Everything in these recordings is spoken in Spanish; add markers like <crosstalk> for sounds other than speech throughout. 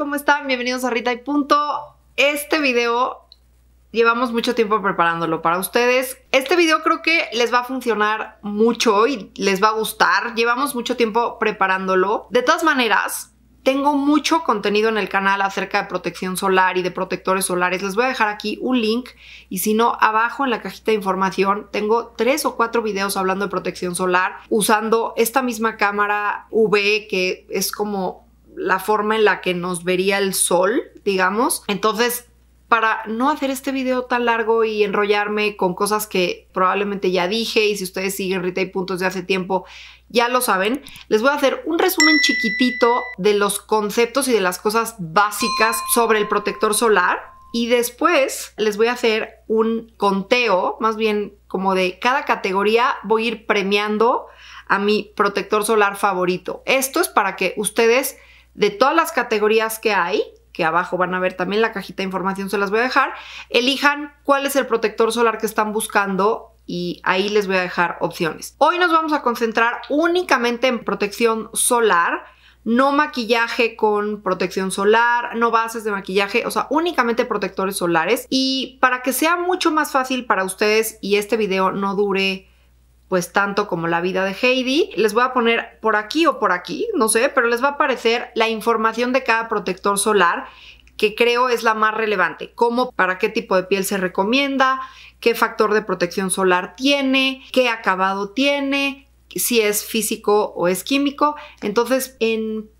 ¿cómo están? Bienvenidos a Rita y Punto. Este video llevamos mucho tiempo preparándolo para ustedes. Este video creo que les va a funcionar mucho y les va a gustar. Llevamos mucho tiempo preparándolo. De todas maneras, tengo mucho contenido en el canal acerca de protección solar y de protectores solares. Les voy a dejar aquí un link y si no, abajo en la cajita de información tengo tres o cuatro videos hablando de protección solar usando esta misma cámara V que es como la forma en la que nos vería el sol, digamos. Entonces, para no hacer este video tan largo y enrollarme con cosas que probablemente ya dije y si ustedes siguen Retail Puntos de hace tiempo, ya lo saben, les voy a hacer un resumen chiquitito de los conceptos y de las cosas básicas sobre el protector solar. Y después les voy a hacer un conteo, más bien como de cada categoría voy a ir premiando a mi protector solar favorito. Esto es para que ustedes de todas las categorías que hay, que abajo van a ver también la cajita de información, se las voy a dejar, elijan cuál es el protector solar que están buscando y ahí les voy a dejar opciones. Hoy nos vamos a concentrar únicamente en protección solar, no maquillaje con protección solar, no bases de maquillaje, o sea, únicamente protectores solares. Y para que sea mucho más fácil para ustedes y este video no dure pues tanto como la vida de Heidi. Les voy a poner por aquí o por aquí, no sé, pero les va a aparecer la información de cada protector solar que creo es la más relevante, cómo, para qué tipo de piel se recomienda, qué factor de protección solar tiene, qué acabado tiene, si es físico o es químico. Entonces, en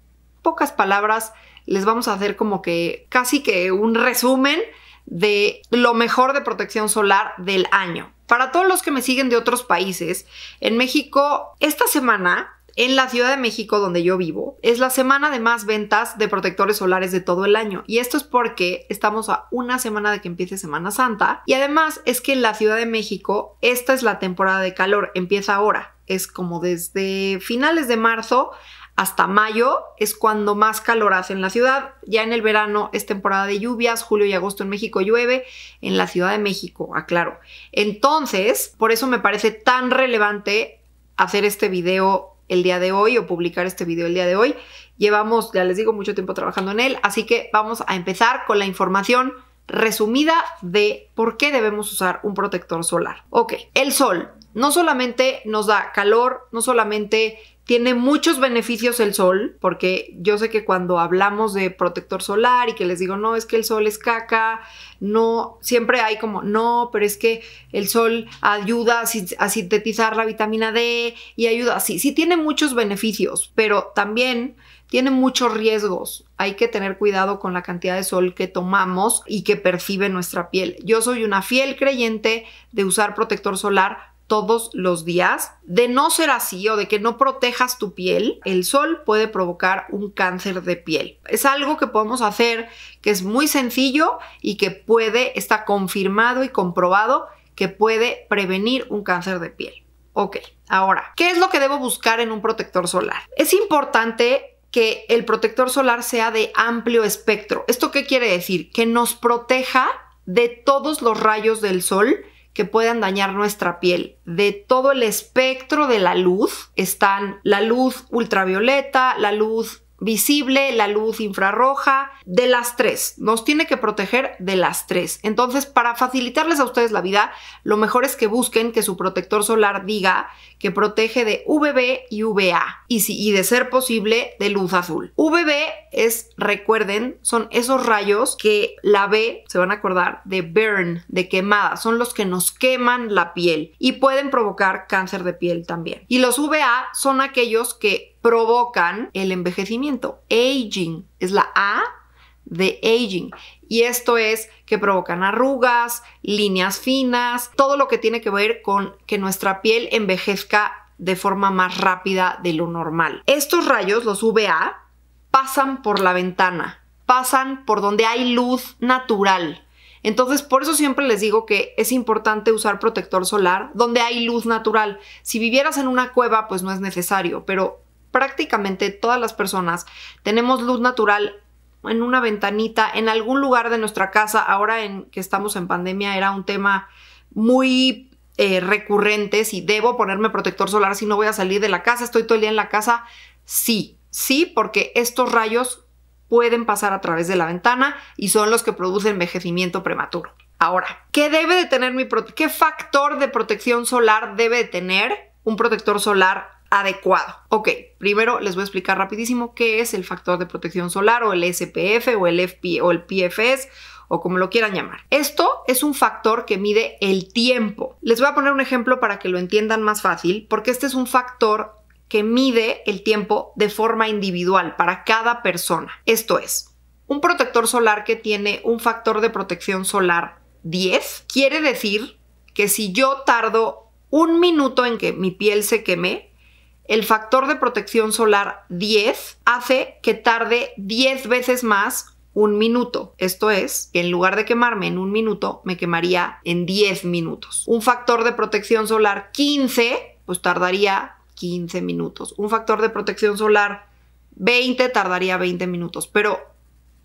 pocas palabras, les vamos a hacer como que casi que un resumen de lo mejor de protección solar del año. Para todos los que me siguen de otros países, en México, esta semana en la Ciudad de México, donde yo vivo, es la semana de más ventas de protectores solares de todo el año. Y esto es porque estamos a una semana de que empiece Semana Santa. Y además es que en la Ciudad de México, esta es la temporada de calor, empieza ahora. Es como desde finales de marzo hasta mayo es cuando más calor hace en la ciudad. Ya en el verano es temporada de lluvias, julio y agosto en México llueve, en la Ciudad de México, aclaro. Entonces, por eso me parece tan relevante hacer este video el día de hoy o publicar este video el día de hoy. Llevamos, ya les digo, mucho tiempo trabajando en él, así que vamos a empezar con la información resumida de por qué debemos usar un protector solar. Ok, el sol no solamente nos da calor, no solamente tiene muchos beneficios el sol, porque yo sé que cuando hablamos de protector solar y que les digo, no, es que el sol es caca, no, siempre hay como, no, pero es que el sol ayuda a, sintetizar la vitamina D y ayuda, sí, sí tiene muchos beneficios, pero también tiene muchos riesgos. Hay que tener cuidado con la cantidad de sol que tomamos y que percibe nuestra piel. Yo soy una fiel creyente de usar protector solar todos los días. De no ser así o de que no protejas tu piel, el sol puede provocar un cáncer de piel. Es algo que podemos hacer, que es muy sencillo y que puede, está confirmado y comprobado que puede prevenir un cáncer de piel. Ok, ahora, ¿qué es lo que debo buscar en un protector solar? Es importante que el protector solar sea de amplio espectro. ¿Esto qué quiere decir? Que nos proteja de todos los rayos del sol que puedan dañar nuestra piel. De todo el espectro de la luz están la luz ultravioleta, la luz visible, la luz infrarroja, de las tres. Nos tiene que proteger de las tres. Entonces, para facilitarles a ustedes la vida, lo mejor es que busquen que su protector solar diga que protege de UVB y VA y, si, y de ser posible de luz azul. UVB es, recuerden, son esos rayos que la B, se van a acordar, de burn, de quemada, son los que nos queman la piel y pueden provocar cáncer de piel también. Y los UVA son aquellos que provocan el envejecimiento. Aging es la A de aging. Y esto es que provocan arrugas, líneas finas, todo lo que tiene que ver con que nuestra piel envejezca de forma más rápida de lo normal. Estos rayos, los UVA, pasan por la ventana, pasan por donde hay luz natural. Entonces, por eso siempre les digo que es importante usar protector solar donde hay luz natural. Si vivieras en una cueva, pues no es necesario, pero prácticamente todas las personas tenemos luz natural en una ventanita, en algún lugar de nuestra casa, ahora en que estamos en pandemia era un tema muy eh, recurrente, si debo ponerme protector solar, si no voy a salir de la casa, estoy todo el día en la casa, sí, sí, porque estos rayos pueden pasar a través de la ventana y son los que producen envejecimiento prematuro. Ahora, ¿qué debe de tener mi qué factor de protección solar debe tener un protector solar adecuado. Ok, primero les voy a explicar rapidísimo qué es el factor de protección solar o el SPF o el, FP, o el PFS o como lo quieran llamar. Esto es un factor que mide el tiempo. Les voy a poner un ejemplo para que lo entiendan más fácil, porque este es un factor que mide el tiempo de forma individual para cada persona. Esto es, un protector solar que tiene un factor de protección solar 10 quiere decir que si yo tardo un minuto en que mi piel se queme, el factor de protección solar 10 hace que tarde 10 veces más un minuto. Esto es, en lugar de quemarme en un minuto, me quemaría en 10 minutos. Un factor de protección solar 15, pues tardaría 15 minutos. Un factor de protección solar 20 tardaría 20 minutos. Pero,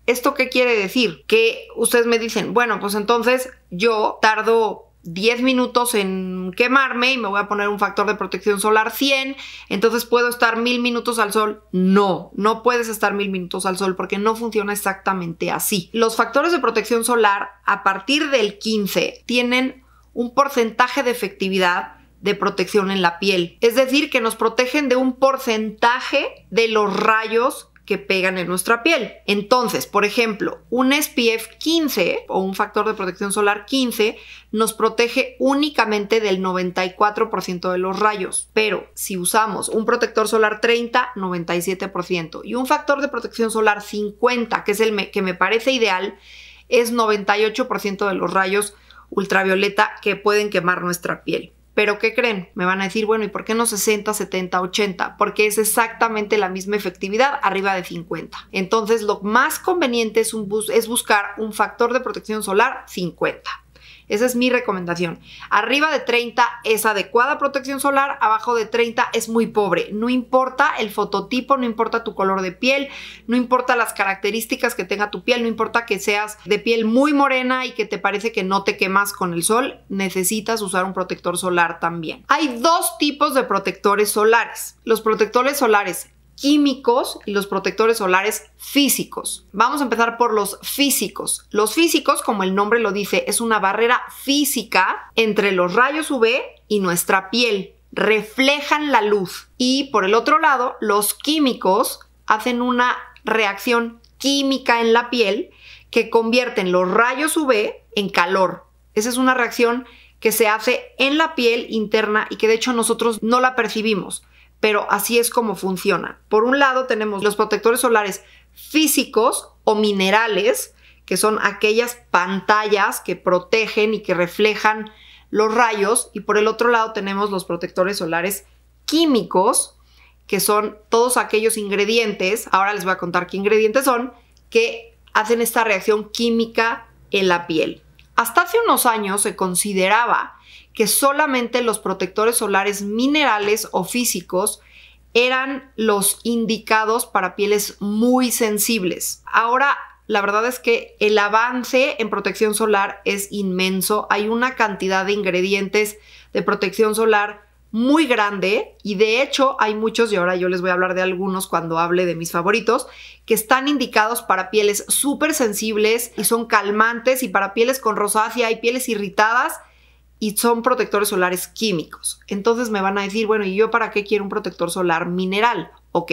¿esto qué quiere decir? Que ustedes me dicen, bueno, pues entonces yo tardo 10 minutos en quemarme y me voy a poner un factor de protección solar 100, entonces puedo estar mil minutos al sol. No, no puedes estar mil minutos al sol porque no funciona exactamente así. Los factores de protección solar a partir del 15 tienen un porcentaje de efectividad de protección en la piel. Es decir, que nos protegen de un porcentaje de los rayos que pegan en nuestra piel. Entonces, por ejemplo, un SPF 15 o un factor de protección solar 15 nos protege únicamente del 94% de los rayos, pero si usamos un protector solar 30, 97% y un factor de protección solar 50, que es el que me parece ideal, es 98% de los rayos ultravioleta que pueden quemar nuestra piel. Pero ¿qué creen? Me van a decir, bueno, ¿y por qué no 60, 70, 80? Porque es exactamente la misma efectividad arriba de 50. Entonces, lo más conveniente es, buscar un factor de protección solar 50. Esa es mi recomendación. Arriba de 30 es adecuada protección solar, abajo de 30 es muy pobre. No importa el fototipo, no importa tu color de piel, no importa las características que tenga tu piel, no importa que seas de piel muy morena y que te parece que no te quemas con el sol, necesitas usar un protector solar también. Hay dos tipos de protectores solares. Los protectores solares químicos y los protectores solares físicos. Vamos a empezar por los físicos. Los físicos, como el nombre lo dice, es una barrera física entre los rayos UV y nuestra piel. Reflejan la luz. Y por el otro lado, los químicos hacen una reacción química en la piel que convierten los rayos UV en calor. Esa es una reacción que se hace en la piel interna y que de hecho nosotros no la percibimos pero así es como funciona. Por un lado tenemos los protectores solares físicos o minerales, que son aquellas pantallas que protegen y que reflejan los rayos, y por el otro lado tenemos los protectores solares químicos, que son todos aquellos ingredientes, ahora les voy a contar qué ingredientes son, que hacen esta reacción química en la piel. Hasta hace unos años se consideraba que solamente los protectores solares minerales o físicos eran los indicados para pieles muy sensibles. Ahora, la verdad es que el avance en protección solar es inmenso. Hay una cantidad de ingredientes de protección solar muy grande y de hecho hay muchos, y ahora yo les voy a hablar de algunos cuando hable de mis favoritos, que están indicados para pieles súper sensibles y son calmantes y para pieles con rosácea y pieles irritadas y son protectores solares químicos. Entonces me van a decir, bueno, ¿y yo para qué quiero un protector solar mineral? Ok.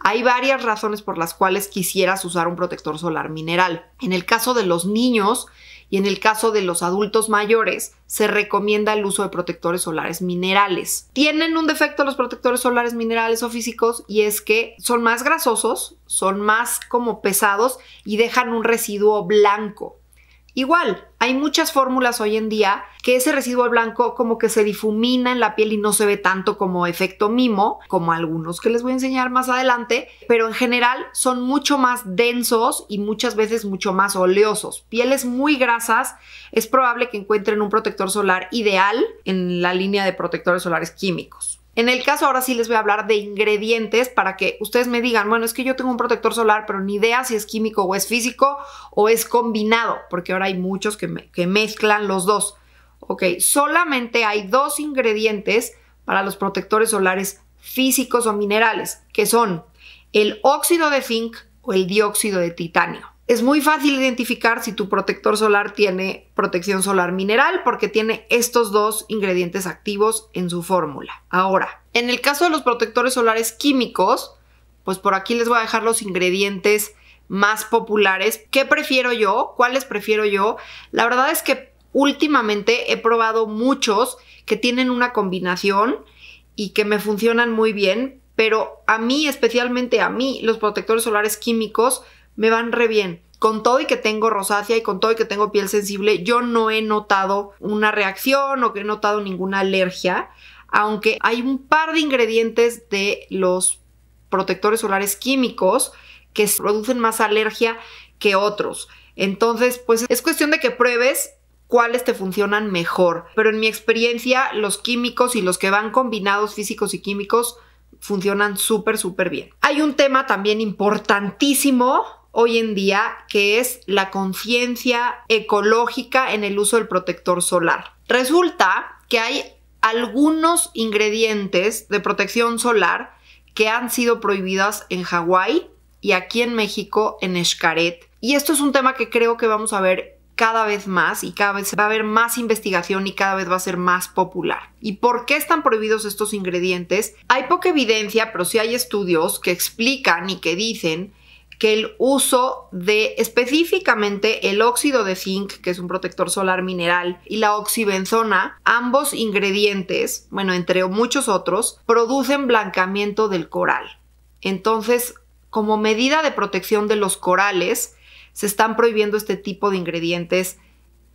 Hay varias razones por las cuales quisieras usar un protector solar mineral. En el caso de los niños y en el caso de los adultos mayores, se recomienda el uso de protectores solares minerales. Tienen un defecto los protectores solares minerales o físicos y es que son más grasosos, son más como pesados y dejan un residuo blanco. Igual, hay muchas fórmulas hoy en día que ese residuo blanco como que se difumina en la piel y no se ve tanto como efecto mimo, como algunos que les voy a enseñar más adelante, pero en general son mucho más densos y muchas veces mucho más oleosos. Pieles muy grasas, es probable que encuentren un protector solar ideal en la línea de protectores solares químicos. En el caso ahora sí les voy a hablar de ingredientes para que ustedes me digan, bueno, es que yo tengo un protector solar, pero ni idea si es químico o es físico o es combinado, porque ahora hay muchos que, que mezclan los dos. Ok, solamente hay dos ingredientes para los protectores solares físicos o minerales, que son el óxido de zinc o el dióxido de titanio. Es muy fácil identificar si tu protector solar tiene protección solar mineral porque tiene estos dos ingredientes activos en su fórmula. Ahora, en el caso de los protectores solares químicos, pues por aquí les voy a dejar los ingredientes más populares. ¿Qué prefiero yo? ¿Cuáles prefiero yo? La verdad es que últimamente he probado muchos que tienen una combinación y que me funcionan muy bien, pero a mí, especialmente a mí, los protectores solares químicos me van re bien. Con todo y que tengo rosácea y con todo y que tengo piel sensible, yo no he notado una reacción o que he notado ninguna alergia, aunque hay un par de ingredientes de los protectores solares químicos que producen más alergia que otros. Entonces, pues es cuestión de que pruebes cuáles te funcionan mejor. Pero en mi experiencia, los químicos y los que van combinados físicos y químicos funcionan súper, súper bien. Hay un tema también importantísimo hoy en día, que es la conciencia ecológica en el uso del protector solar. Resulta que hay algunos ingredientes de protección solar que han sido prohibidas en Hawái y aquí en México en Escaret. Y esto es un tema que creo que vamos a ver cada vez más y cada vez va a haber más investigación y cada vez va a ser más popular. ¿Y por qué están prohibidos estos ingredientes? Hay poca evidencia, pero sí hay estudios que explican y que dicen que el uso de específicamente el óxido de zinc, que es un protector solar mineral, y la oxibenzona, ambos ingredientes, bueno, entre muchos otros, producen blancamiento del coral. Entonces, como medida de protección de los corales, se están prohibiendo este tipo de ingredientes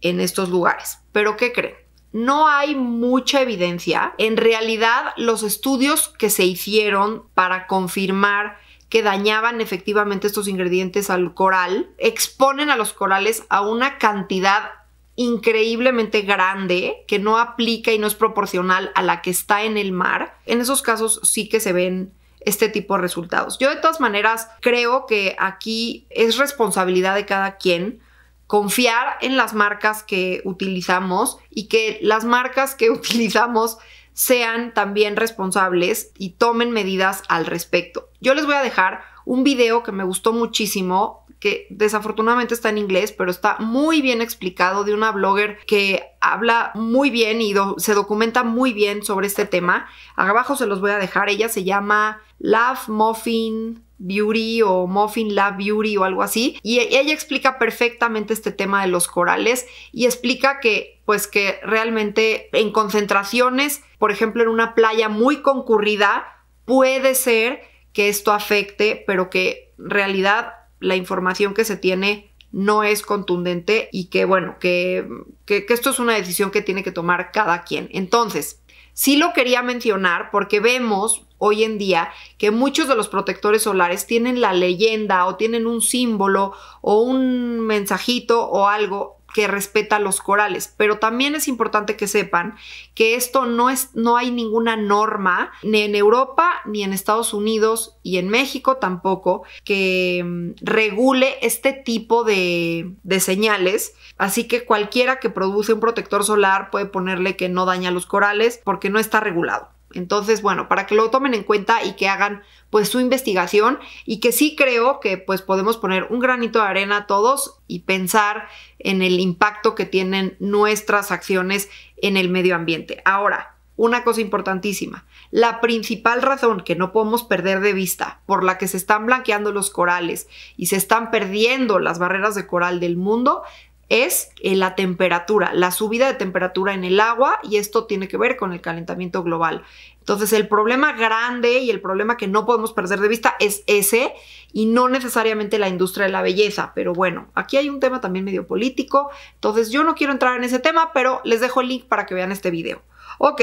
en estos lugares. Pero, ¿qué creen? no hay mucha evidencia. En realidad, los estudios que se hicieron para confirmar que dañaban efectivamente estos ingredientes al coral, exponen a los corales a una cantidad increíblemente grande que no aplica y no es proporcional a la que está en el mar, en esos casos sí que se ven este tipo de resultados. Yo de todas maneras creo que aquí es responsabilidad de cada quien confiar en las marcas que utilizamos y que las marcas que <laughs> utilizamos sean también responsables y tomen medidas al respecto. Yo les voy a dejar un video que me gustó muchísimo que desafortunadamente está en inglés, pero está muy bien explicado de una blogger que habla muy bien y se documenta muy bien sobre este tema. Abajo se los voy a dejar. Ella se llama Love Muffin Beauty o Muffin Lab Beauty o algo así. Y ella explica perfectamente este tema de los corales y explica que pues que realmente en concentraciones, por ejemplo en una playa muy concurrida, puede ser que esto afecte, pero que en realidad la información que se tiene no es contundente y que bueno, que, que, que esto es una decisión que tiene que tomar cada quien. Entonces, sí lo quería mencionar porque vemos hoy en día que muchos de los protectores solares tienen la leyenda o tienen un símbolo o un mensajito o algo que respeta los corales, pero también es importante que sepan que esto no es no hay ninguna norma ni en Europa ni en Estados Unidos y en México tampoco que mm, regule este tipo de, de señales, así que cualquiera que produce un protector solar puede ponerle que no daña los corales porque no está regulado. Entonces, bueno, para que lo tomen en cuenta y que hagan pues su investigación y que sí creo que pues podemos poner un granito de arena todos y pensar en el impacto que tienen nuestras acciones en el medio ambiente. Ahora, una cosa importantísima, la principal razón que no podemos perder de vista por la que se están blanqueando los corales y se están perdiendo las barreras de coral del mundo es eh, la temperatura, la subida de temperatura en el agua y esto tiene que ver con el calentamiento global. Entonces el problema grande y el problema que no podemos perder de vista es ese y no necesariamente la industria de la belleza. Pero bueno, aquí hay un tema también medio político, entonces yo no quiero entrar en ese tema, pero les dejo el link para que vean este video. Ok,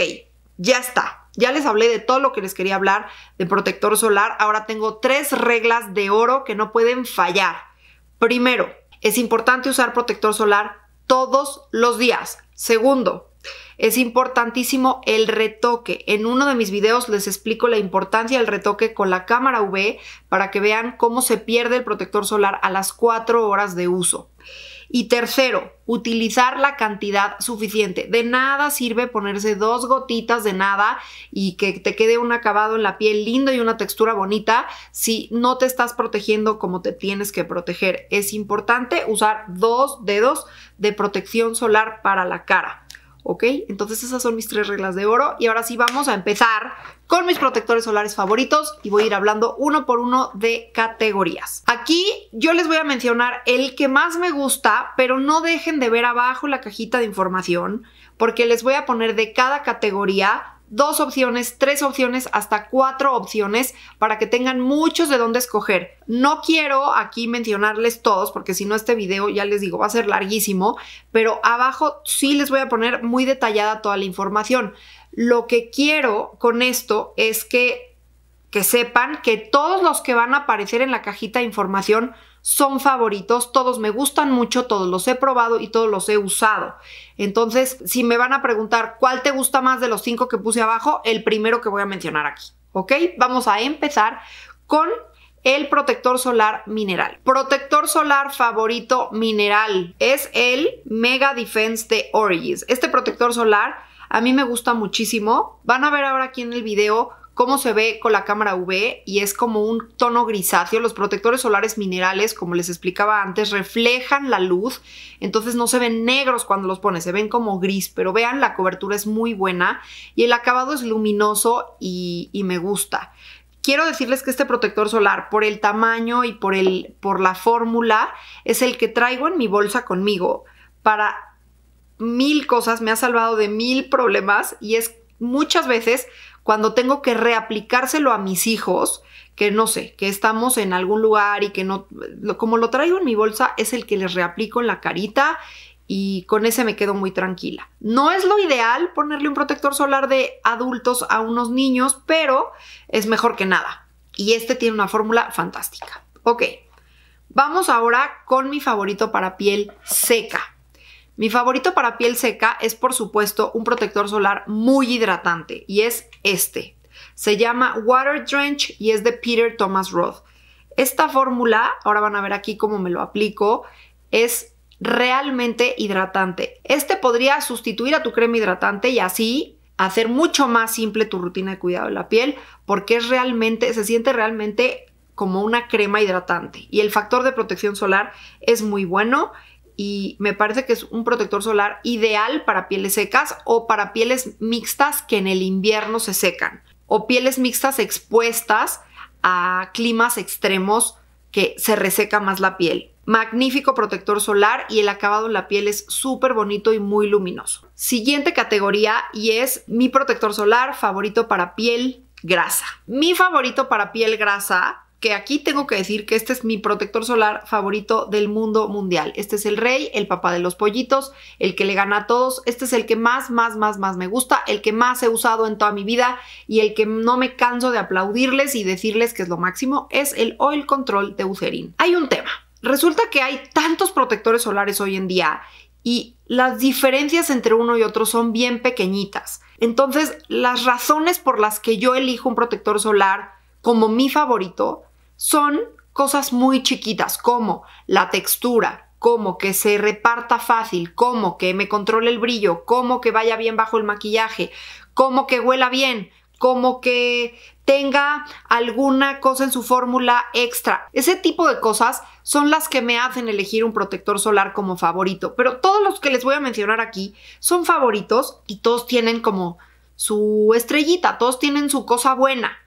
ya está. Ya les hablé de todo lo que les quería hablar de protector solar. Ahora tengo tres reglas de oro que no pueden fallar. Primero, es importante usar protector solar todos los días. Segundo, es importantísimo el retoque. En uno de mis videos les explico la importancia del retoque con la cámara UV para que vean cómo se pierde el protector solar a las 4 horas de uso. Y tercero, utilizar la cantidad suficiente. De nada sirve ponerse dos gotitas de nada y que te quede un acabado en la piel lindo y una textura bonita si no te estás protegiendo como te tienes que proteger. Es importante usar dos dedos de protección solar para la cara. ¿ok? Entonces esas son mis tres reglas de oro y ahora sí vamos a empezar con mis protectores solares favoritos y voy a ir hablando uno por uno de categorías. Aquí yo les voy a mencionar el que más me gusta, pero no dejen de ver abajo la cajita de información porque les voy a poner de cada categoría dos opciones, tres opciones, hasta cuatro opciones para que tengan muchos de dónde escoger. No quiero aquí mencionarles todos porque si no este video ya les digo va a ser larguísimo, pero abajo sí les voy a poner muy detallada toda la información. Lo que quiero con esto es que, que sepan que todos los que van a aparecer en la cajita de información son favoritos, todos me gustan mucho, todos los he probado y todos los he usado. Entonces, si me van a preguntar cuál te gusta más de los cinco que puse abajo, el primero que voy a mencionar aquí, ¿ok? Vamos a empezar con el protector solar mineral. Protector solar favorito mineral es el Mega Defense de Origins. Este protector solar a mí me gusta muchísimo. Van a ver ahora aquí en el video cómo se ve con la cámara UV y es como un tono grisáceo. Los protectores solares minerales, como les explicaba antes, reflejan la luz, entonces no se ven negros cuando los pones, se ven como gris, pero vean, la cobertura es muy buena y el acabado es luminoso y, me gusta. Quiero decirles que este protector solar, por el tamaño y por, el, por la fórmula, es el que traigo en mi bolsa conmigo para mil cosas, me ha salvado de mil problemas y es muchas veces cuando tengo que reaplicárselo a mis hijos, que no sé, que estamos en algún lugar y que no, como lo traigo en mi bolsa, es el que les reaplico en la carita y con ese me quedo muy tranquila. No es lo ideal ponerle un protector solar de adultos a unos niños, pero es mejor que nada. Y este tiene una fórmula fantástica. Ok, vamos ahora con mi favorito para piel seca. Mi favorito para piel seca es por supuesto un protector solar muy hidratante y es este. Se llama Water Drench y es de Peter Thomas Roth. Esta fórmula, ahora van a ver aquí cómo me lo aplico, es realmente hidratante. Este podría sustituir a tu crema hidratante y así hacer mucho más simple tu rutina de cuidado de la piel porque es realmente, se siente realmente como una crema hidratante y el factor de protección solar es muy bueno y me parece que es un protector solar ideal para pieles secas o para pieles mixtas que en el invierno se secan o pieles mixtas expuestas a climas extremos que se reseca más la piel. Magnífico protector solar y el acabado en la piel es súper bonito y muy luminoso. Siguiente categoría y es mi protector solar favorito para piel grasa. Mi favorito para piel grasa que aquí tengo que decir que este es mi protector solar favorito del mundo mundial. Este es el rey, el papá de los pollitos, el que le gana a todos. Este es el que más, más, más, más me gusta, el que más he usado en toda mi vida y el que no me canso de aplaudirles y decirles que es lo máximo, es el Oil Control de Eucerin. Hay un tema. Resulta que hay tantos protectores solares hoy en día y las diferencias entre uno y otro son bien pequeñitas. Entonces, las razones por las que yo elijo un protector solar como mi favorito son cosas muy chiquitas como la textura, como que se reparta fácil, como que me controle el brillo, como que vaya bien bajo el maquillaje, como que huela bien, como que tenga alguna cosa en su fórmula extra. Ese tipo de cosas son las que me hacen elegir un protector solar como favorito, pero todos los que les voy a mencionar aquí son favoritos y todos tienen como su estrellita, todos tienen su cosa buena.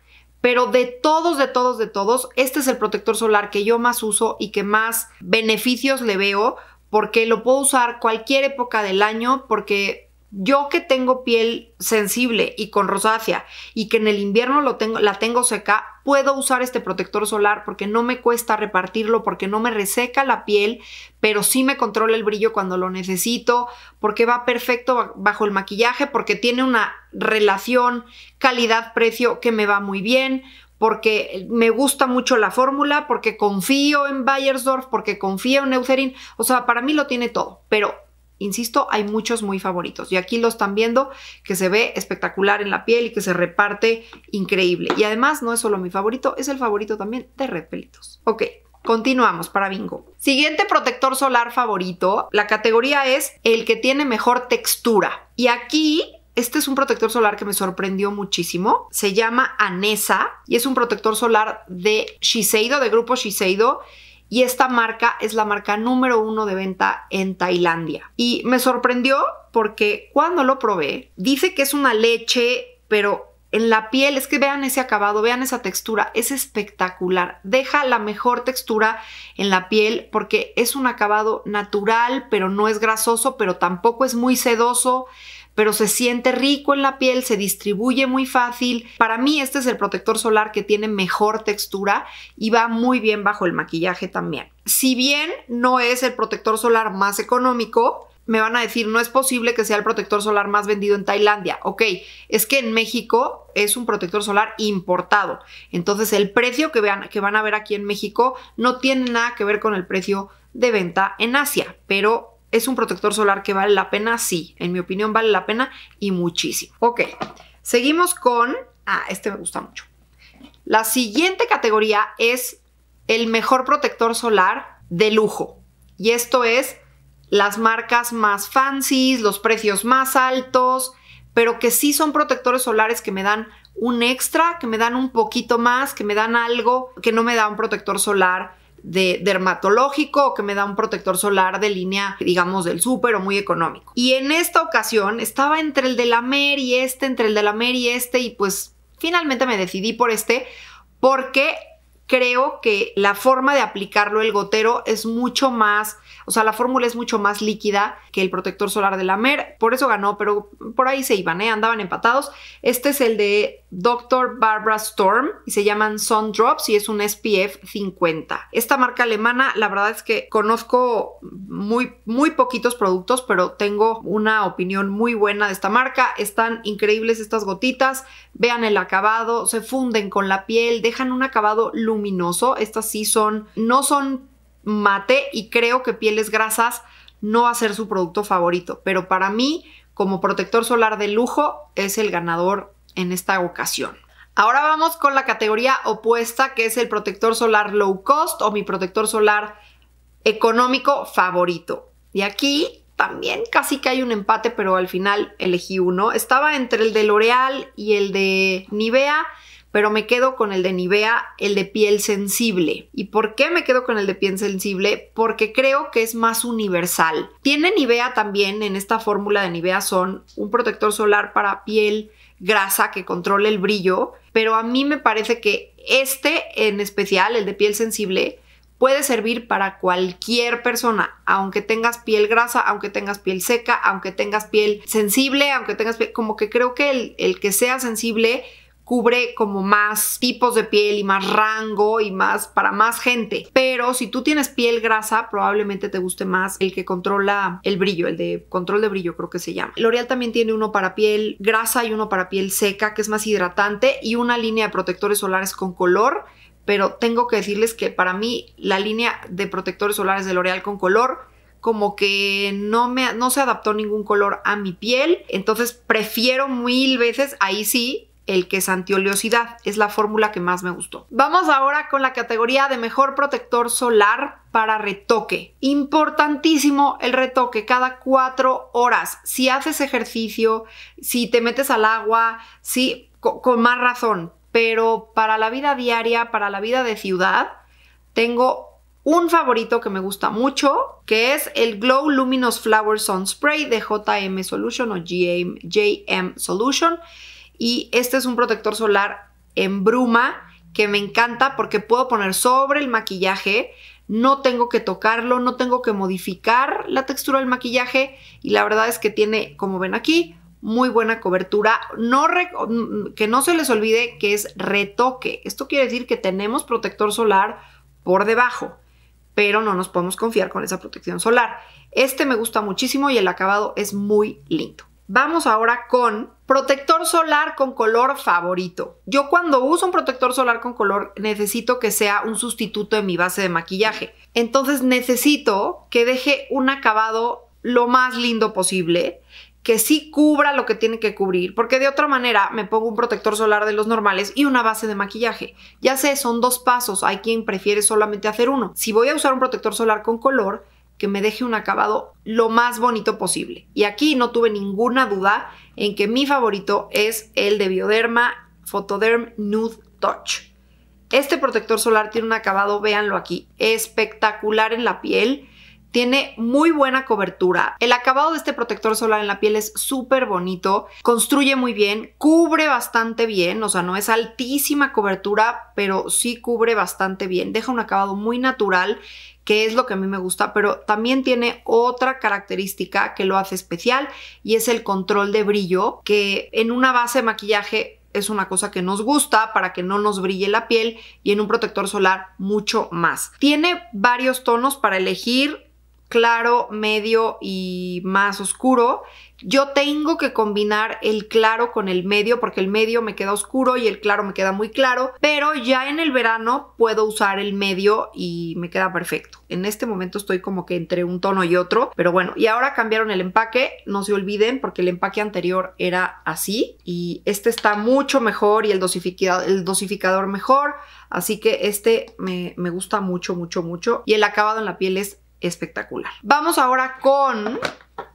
Pero de todos, de todos, de todos, este es el protector solar que yo más uso y que más beneficios le veo porque lo puedo usar cualquier época del año, porque yo que tengo piel sensible y con rosácea y que en el invierno lo tengo, la tengo seca, puedo usar este protector solar porque no me cuesta repartirlo, porque no me reseca la piel, pero sí me controla el brillo cuando lo necesito, porque va perfecto bajo el maquillaje, porque tiene una relación calidad-precio que me va muy bien, porque me gusta mucho la fórmula, porque confío en Bayersdorf, porque confío en Eucerin, o sea, para mí lo tiene todo, pero Insisto, hay muchos muy favoritos. Y aquí lo están viendo, que se ve espectacular en la piel y que se reparte increíble. Y además no es solo mi favorito, es el favorito también de Red Pelitos. Ok, Continuamos para bingo. Siguiente protector solar favorito. La categoría es el que tiene mejor textura. Y aquí, este es un protector solar que me sorprendió muchísimo. Se llama Anesa y es un protector solar de Shiseido, de grupo Shiseido y esta marca es la marca número uno de venta en Tailandia. Y me sorprendió porque cuando lo probé, dice que es una leche, pero en la piel, es que vean ese acabado, vean esa textura, es espectacular. Deja la mejor textura en la piel porque es un acabado natural, pero no es grasoso, pero tampoco es muy sedoso pero se siente rico en la piel, se distribuye muy fácil. Para mí este es el protector solar que tiene mejor textura y va muy bien bajo el maquillaje también. Si bien no es el protector solar más económico, me van a decir, no es posible que sea el protector solar más vendido en Tailandia. Ok, es que en México es un protector solar importado. Entonces el precio que, vean, que van a ver aquí en México no tiene nada que ver con el precio de venta en Asia, pero ¿Es un protector solar que vale la pena? Sí, en mi opinión vale la pena y muchísimo. Ok, seguimos con... Ah, este me gusta mucho. La siguiente categoría es el mejor protector solar de lujo. Y esto es las marcas más fancies, los precios más altos, pero que sí son protectores solares que me dan un extra, que me dan un poquito más, que me dan algo que no me da un protector solar de dermatológico que me da un protector solar de línea, digamos, del súper o muy económico. Y en esta ocasión estaba entre el de la Mer y este, entre el de la Mer y este, y pues finalmente me decidí por este porque creo que la forma de aplicarlo el gotero es mucho más, o sea, la fórmula es mucho más líquida que el protector solar de la Mer, por eso ganó, pero por ahí se iban, ¿eh? andaban empatados. Este es el de Dr. Barbara Storm y se llaman Sun Drops y es un SPF 50. Esta marca alemana, la verdad es que conozco muy, muy poquitos productos, pero tengo una opinión muy buena de esta marca. Están increíbles estas gotitas, vean el acabado, se funden con la piel, dejan un acabado luminoso. Estas sí son, no son mate y creo que pieles grasas no va a ser su producto favorito, pero para mí como protector solar de lujo es el ganador en esta ocasión. Ahora vamos con la categoría opuesta que es el protector solar low cost o mi protector solar económico favorito. Y aquí también casi que hay un empate, pero al final elegí uno. Estaba entre el de L'Oreal y el de Nivea, pero me quedo con el de Nivea, el de piel sensible. ¿Y por qué me quedo con el de piel sensible? Porque creo que es más universal. Tiene Nivea también, en esta fórmula de Nivea son un protector solar para piel grasa que controle el brillo, pero a mí me parece que este en especial, el de piel sensible, puede servir para cualquier persona, aunque tengas piel grasa, aunque tengas piel seca, aunque tengas piel sensible, aunque tengas piel, como que creo que el, el que sea sensible cubre como más tipos de piel y más rango y más para más gente. Pero si tú tienes piel grasa, probablemente te guste más el que controla el brillo, el de control de brillo creo que se llama. L'Oreal también tiene uno para piel grasa y uno para piel seca, que es más hidratante, y una línea de protectores solares con color pero tengo que decirles que para mí la línea de protectores solares de L'Oreal con color como que no me no se adaptó ningún color a mi piel, entonces prefiero mil veces ahí sí el que es antioleosidad, Es la fórmula que más me gustó. Vamos ahora con la categoría de mejor protector solar para retoque. Importantísimo el retoque cada cuatro horas. Si haces ejercicio, si te metes al agua, sí, con, más razón. Pero para la vida diaria, para la vida de ciudad, tengo un favorito que me gusta mucho, que es el Glow Luminous Flower Sun Spray de JM Solution o JM Solution. Y este es un protector solar en bruma que me encanta porque puedo poner sobre el maquillaje, no tengo que tocarlo, no tengo que modificar la textura del maquillaje y la verdad es que tiene, como ven aquí, muy buena cobertura. que no se les olvide que es retoque. Esto quiere decir que tenemos protector solar por debajo, pero no nos podemos confiar con esa protección solar. Este me gusta muchísimo y el acabado es muy lindo. Vamos ahora con protector solar con color favorito. Yo cuando uso un protector solar con color necesito que sea un sustituto en mi base de maquillaje. Entonces necesito que deje un acabado lo más lindo posible, que sí cubra lo que tiene que cubrir, porque de otra manera me pongo un protector solar de los normales y una base de maquillaje. Ya sé, son dos pasos, hay quien prefiere solamente hacer uno. Si voy a usar un protector solar con color, que me deje un acabado lo más bonito posible. Y aquí no tuve ninguna duda en que mi favorito es el de Bioderma Photoderm Nude Touch. Este protector solar tiene un acabado, véanlo aquí, espectacular en la piel. Tiene muy buena cobertura. El acabado de este protector solar en la piel es súper bonito, construye muy bien, cubre bastante bien, o sea, no es altísima cobertura, pero sí cubre bastante bien. Deja un acabado muy natural que es lo que a mí me gusta, pero también tiene otra característica que lo hace especial y es el control de brillo, que en una base de maquillaje es una cosa que nos gusta para que no nos brille la piel y en un protector solar mucho más. Tiene varios tonos para elegir, claro, medio y más oscuro. Yo tengo que combinar el claro con el medio porque el medio me queda oscuro y el claro me queda muy claro, pero ya en el verano puedo usar el medio y me queda perfecto. En este momento estoy como que entre un tono y otro, pero bueno, y ahora cambiaron el empaque, no se olviden porque el empaque anterior era así y este está mucho mejor y el dosificador, mejor, así que este me gusta mucho, mucho, mucho y el acabado en la piel es espectacular. Vamos ahora con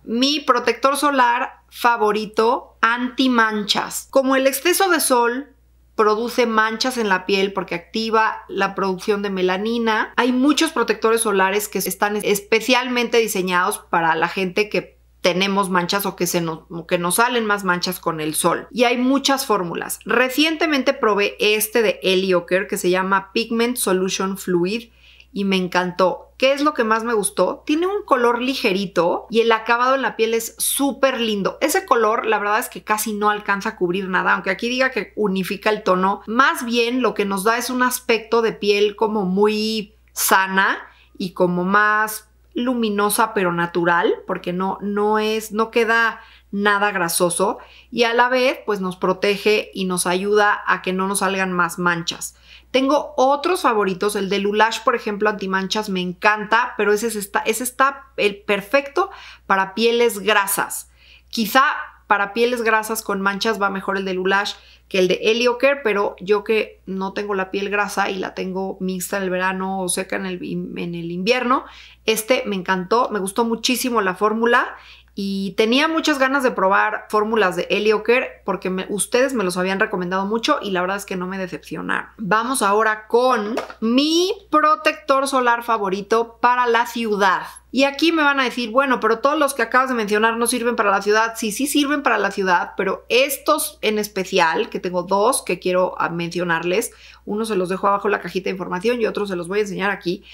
mi protector solar favorito anti manchas. Como el exceso de sol produce manchas en la piel porque activa la producción de melanina. Hay muchos protectores solares que están especialmente diseñados para la gente que tenemos manchas o que, se nos, que nos salen más manchas con el sol. Y hay muchas fórmulas. Recientemente probé este de Elioker que se llama Pigment Solution Fluid y me encantó. ¿Qué es lo que más me gustó? Tiene un color ligerito y el acabado en la piel es súper lindo. Ese color, la verdad es que casi no alcanza a cubrir nada, aunque aquí diga que unifica el tono. Más bien lo que nos da es un aspecto de piel como muy sana y como más luminosa pero natural, porque no, no es, no queda nada grasoso y a la vez pues nos protege y nos ayuda a que no nos salgan más manchas. Tengo otros favoritos, el de Lulash, por ejemplo, antimanchas, me encanta, pero ese está, está el perfecto para pieles grasas. Quizá para pieles grasas con manchas va mejor el de Lulash que el de Heliocare, pero yo que no tengo la piel grasa y la tengo mixta en el verano o seca en el, en el invierno, este me encantó, me gustó muchísimo la fórmula y tenía muchas ganas de probar fórmulas de Helioker porque ustedes me los habían recomendado mucho y la verdad es que no me decepcionaron. Vamos ahora con mi protector solar favorito para la ciudad. Y aquí me van a decir, bueno, pero todos los que acabas de mencionar no sirven para la ciudad. Sí, sí sirven para la ciudad, pero estos en especial, que tengo dos que quiero mencionarles, uno se los dejo abajo en la cajita de información y otro se los voy a enseñar aquí,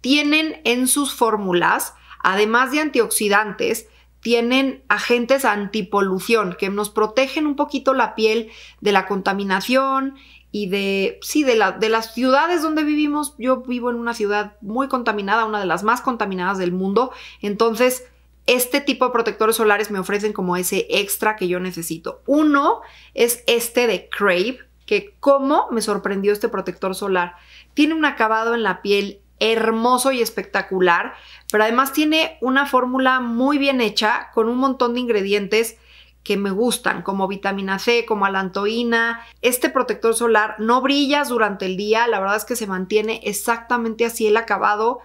tienen en sus fórmulas, además de antioxidantes, tienen agentes antipolución que nos protegen un poquito la piel de la contaminación y de, sí, de, de las ciudades donde vivimos. Yo vivo en una ciudad muy contaminada, una de las más contaminadas del mundo. Entonces, este tipo de protectores solares me ofrecen como ese extra que yo necesito. Uno es este de Crave, que como me sorprendió este protector solar. Tiene un acabado en la piel hermoso y espectacular, pero además tiene una fórmula muy bien hecha con un montón de ingredientes que me gustan, como vitamina C, como alantoína. Este protector solar no brillas durante el día, la verdad es que se mantiene exactamente así el acabado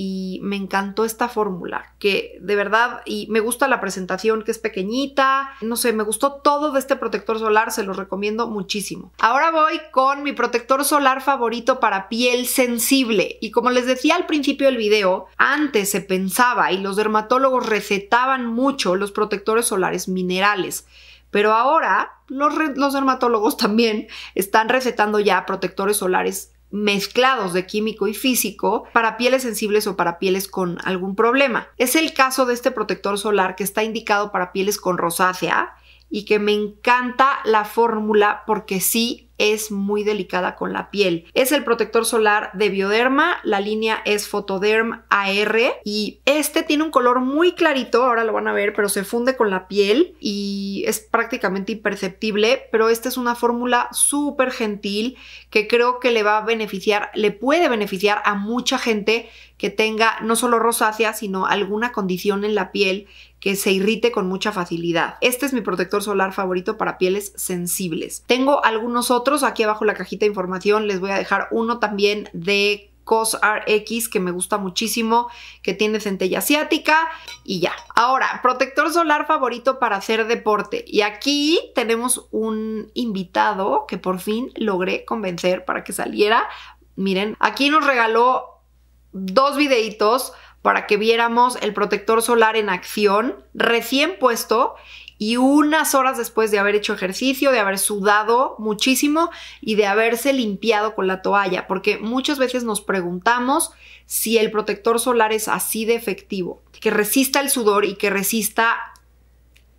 y me encantó esta fórmula, que de verdad, y me gusta la presentación que es pequeñita, no sé, me gustó todo de este protector solar, se los recomiendo muchísimo. Ahora voy con mi protector solar favorito para piel sensible, y como les decía al principio del video, antes se pensaba y los dermatólogos recetaban mucho los protectores solares minerales. Pero ahora los, los dermatólogos <laughs> también están recetando ya protectores solares mezclados de químico y físico para pieles sensibles o para pieles con algún problema. Es el caso de este protector solar que está indicado para pieles con rosácea y que me encanta la fórmula porque sí es muy delicada con la piel. Es el protector solar de Bioderma, la línea es Photoderm AR y este tiene un color muy clarito, ahora lo van a ver, pero se funde con la piel y es prácticamente imperceptible, pero esta es una fórmula súper gentil que creo que le va a beneficiar, le puede beneficiar a mucha gente que tenga no solo rosácea, sino alguna condición en la piel que se irrite con mucha facilidad. Este es mi protector solar favorito para pieles sensibles. Tengo algunos otros, aquí abajo en la cajita de información les voy a dejar uno también de COSRX, que me gusta muchísimo, que tiene centella asiática y ya. Ahora, protector solar favorito para hacer deporte. Y aquí tenemos un invitado que por fin logré convencer para que saliera. Miren, aquí nos regaló dos videitos para que viéramos el protector solar en acción recién puesto y unas horas después de haber hecho ejercicio, de haber sudado muchísimo y de haberse limpiado con la toalla, porque muchas veces nos preguntamos si el protector solar es así de efectivo, que resista el sudor y que resista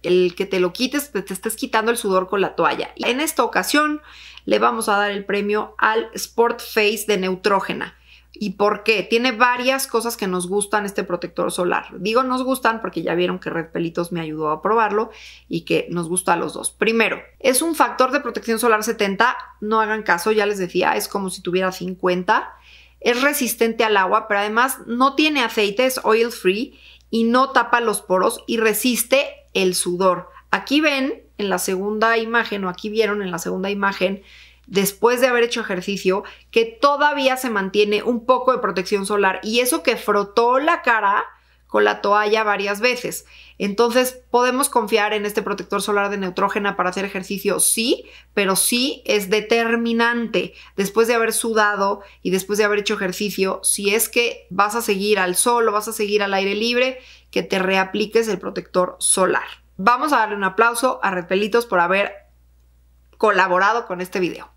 el que te lo quites, te, te estés quitando el sudor con la toalla. En esta ocasión le vamos a dar el premio al Sport Face de Neutrógena. ¿Y por qué? Tiene varias cosas que nos gustan este protector solar. Digo nos gustan porque ya vieron que Red Pelitos me ayudó a probarlo y que nos gusta a los dos. Primero, es un factor de protección solar 70. No hagan caso, ya les decía, es como si tuviera 50. Es resistente al agua, pero además no tiene aceite, es oil free y no tapa los poros y resiste el sudor. Aquí ven en la segunda imagen, o aquí vieron en la segunda imagen, después de haber hecho ejercicio que todavía se mantiene un poco de protección solar y eso que frotó la cara con la toalla varias veces. Entonces, ¿podemos confiar en este protector solar de neutrógena para hacer ejercicio? Sí, pero sí es determinante después de haber sudado y después de haber hecho ejercicio, si es que vas a seguir al sol o vas a seguir al aire libre, que te reapliques el protector solar. Vamos a darle un aplauso a Repelitos por haber colaborado con este video.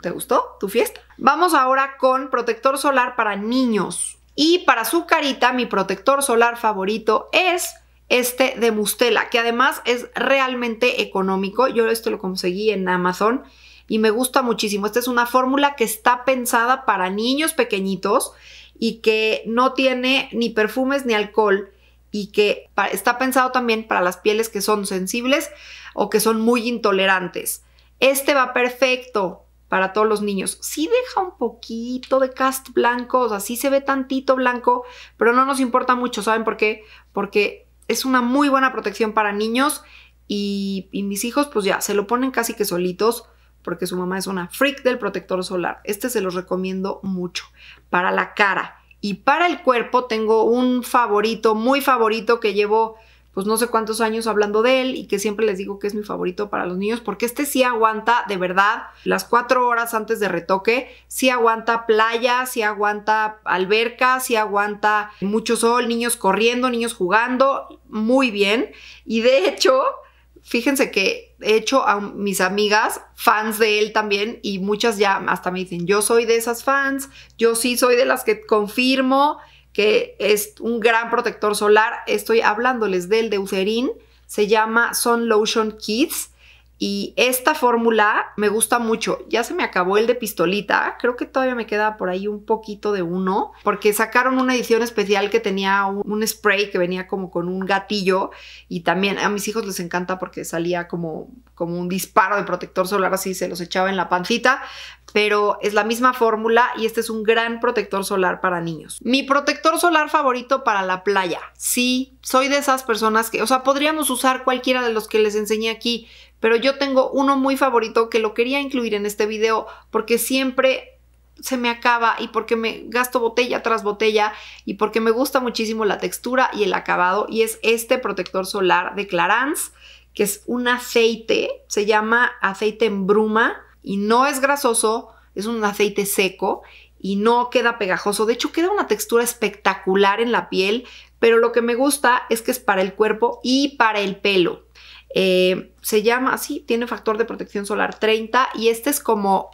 ¿Te gustó tu fiesta? Vamos ahora con protector solar para niños. Y para su carita, mi protector solar favorito es este de Mustela, que además es realmente económico. Yo esto lo conseguí en Amazon y me gusta muchísimo. Esta es una fórmula que está pensada para niños pequeñitos y que no tiene ni perfumes ni alcohol y que está pensado también para las pieles que son sensibles o que son muy intolerantes. Este va perfecto para todos los niños. Sí deja un poquito de cast blanco, o sea, sí se ve tantito blanco, pero no nos importa mucho, ¿saben por qué? Porque es una muy buena protección para niños y, mis hijos pues ya se lo ponen casi que solitos porque su mamá es una freak del protector solar. Este se los recomiendo mucho para la cara. Y para el cuerpo tengo un favorito, muy favorito que llevo pues no sé cuántos años hablando de él y que siempre les digo que es mi favorito para los niños porque este sí aguanta de verdad las cuatro horas antes de retoque, sí aguanta playa, sí aguanta alberca, sí aguanta mucho sol, niños corriendo, niños jugando, muy bien. Y de hecho, fíjense que he hecho a mis amigas fans de él también y muchas ya hasta me dicen, yo soy de esas fans, yo sí soy de las que confirmo que es un gran protector solar. Estoy hablándoles del Eucerin, Se llama Sun Lotion Kids. Y esta fórmula me gusta mucho. Ya se me acabó el de pistolita. Creo que todavía me queda por ahí un poquito de uno. Porque sacaron una edición especial que tenía un, spray que venía como con un gatillo. Y también a mis hijos les encanta porque salía como, como un disparo de protector solar así. Se los echaba en la pancita. Pero es la misma fórmula y este es un gran protector solar para niños. Mi protector solar favorito para la playa. Sí, soy de esas personas que, o sea, podríamos usar cualquiera de los que les enseñé aquí pero yo tengo uno muy favorito que lo quería incluir en este video porque siempre se me acaba y porque me gasto botella tras botella y porque me gusta muchísimo la textura y el acabado y es este protector solar de Clarins que es un aceite, se llama aceite en bruma y no es grasoso, es un aceite seco y no queda pegajoso, de hecho queda una textura espectacular en la piel, pero lo que me gusta es que es para el cuerpo y para el pelo. Eh, se llama así, tiene factor de protección solar 30 y este es como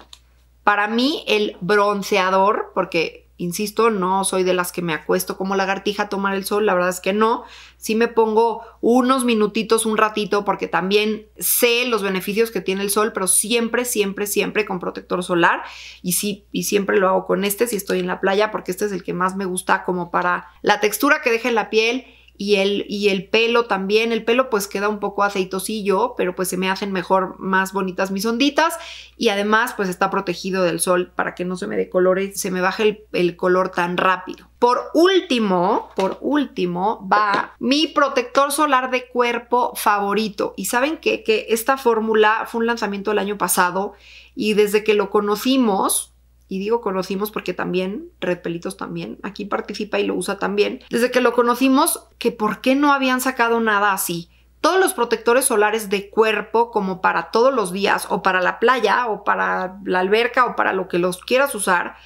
para mí el bronceador, porque insisto, no soy de las que me acuesto como lagartija a tomar el sol, la verdad es que no. Sí me pongo unos minutitos, un ratito, porque también sé los beneficios que tiene el sol, pero siempre, siempre, siempre con protector solar. Y sí, y siempre lo hago con este si estoy en la playa, porque este es el que más me gusta como para la textura que deja en la piel y el, y el pelo también, el pelo pues queda un poco aceitosillo, pero pues se me hacen mejor, más bonitas mis onditas y además pues está protegido del sol para que no se me decolore, se me baje el, color tan rápido. Por último, por último, va mi protector solar de cuerpo favorito. Y saben que esta fórmula fue un lanzamiento el año pasado y desde que lo conocimos, y digo conocimos porque también, Red Pelitos también, aquí participa y lo usa también, desde que lo conocimos, que por qué no habían sacado nada así. Todos los protectores solares de cuerpo, como para todos los días, o para la playa, o para la alberca, o para lo que los quieras usar,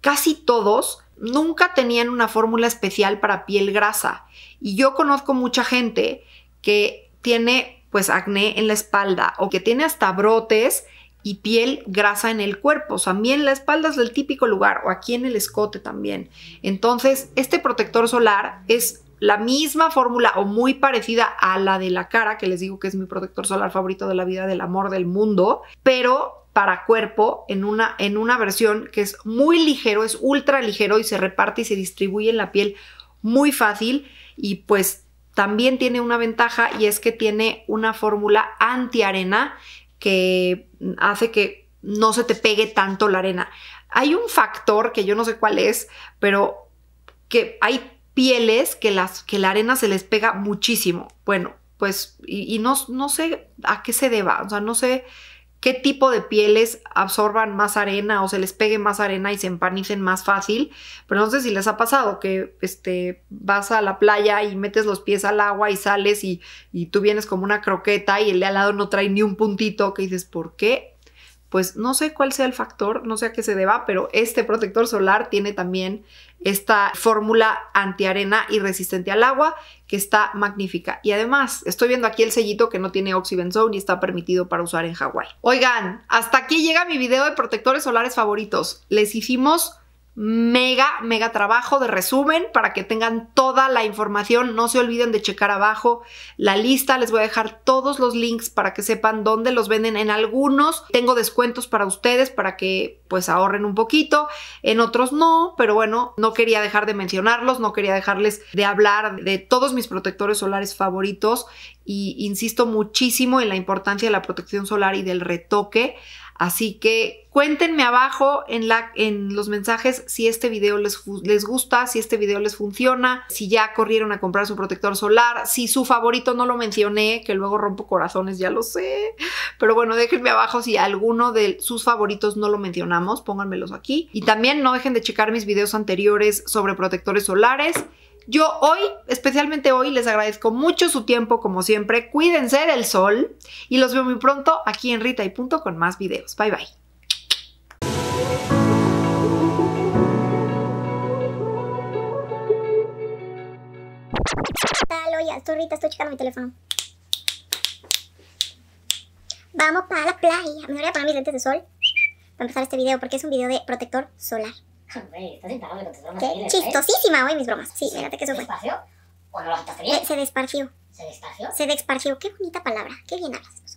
casi todos nunca tenían una fórmula especial para piel grasa. Y yo conozco mucha gente que tiene pues acné en la espalda o que tiene hasta brotes y piel grasa en el cuerpo. también la espalda es el típico lugar o aquí en el escote también. Entonces, este protector solar es la misma fórmula o muy parecida a la de la cara, que les digo que es mi protector solar favorito de la vida, del amor del mundo, pero para cuerpo en una, en una versión que es muy ligero, es ultra ligero y se reparte y se distribuye en la piel muy fácil y pues también tiene una ventaja y es que tiene una fórmula anti arena, que hace que no se te pegue tanto la arena. Hay un factor que yo no sé cuál es, pero que hay pieles que, las, que la arena se les pega muchísimo. Bueno, pues, y, no, no sé a qué se deba, o sea, no sé qué tipo de pieles absorban más arena o se les pegue más arena y se empanicen más fácil. Pero no sé si les ha pasado que este, vas a la playa y metes los pies al agua y sales y, y tú vienes como una croqueta y el de al lado no trae ni un puntito que dices, ¿por qué? Pues no sé cuál sea el factor, no sé a qué se deba, pero este protector solar tiene también esta fórmula antiarena y resistente al agua que está magnífica. Y además, estoy viendo aquí el sellito que no tiene oxybenzone y está permitido para usar en Hawái. Oigan, hasta aquí llega mi video de protectores solares favoritos. Les hicimos mega, mega trabajo de resumen para que tengan toda la información. No se olviden de checar abajo la lista. Les voy a dejar todos los links para que sepan dónde los venden. En algunos tengo descuentos para ustedes para que pues ahorren un poquito. En otros no, pero bueno, no quería dejar de mencionarlos, no quería dejarles de hablar de todos mis protectores solares favoritos y insisto muchísimo en la importancia de la protección solar y del retoque. Así que cuéntenme abajo en, la, en los mensajes si este video les, les gusta, si este video les funciona, si ya corrieron a comprar su protector solar, si su favorito no lo mencioné, que luego rompo corazones, ya lo sé. Pero bueno, déjenme abajo si alguno de sus favoritos no lo mencionamos, pónganmelos aquí. Y también no dejen de checar mis videos anteriores sobre protectores solares. Yo hoy, especialmente hoy, les agradezco mucho su tiempo, como siempre. Cuídense del sol y los veo muy pronto aquí en Rita y Punto con más videos. Bye bye. tal? estoy Rita, estoy checando mi teléfono. Vamos para la playa. Me voy a poner mis lentes de sol para empezar este video porque es un video de protector solar. Güey, estás ¿eh? chistosísima, hoy mis bromas. Sí, fíjate que eso fue. ¿Desparció? ¿O no lo bien? Eh, se desparció. ¿Se desparció? Se desparció. Qué bonita palabra. Qué bien hablas.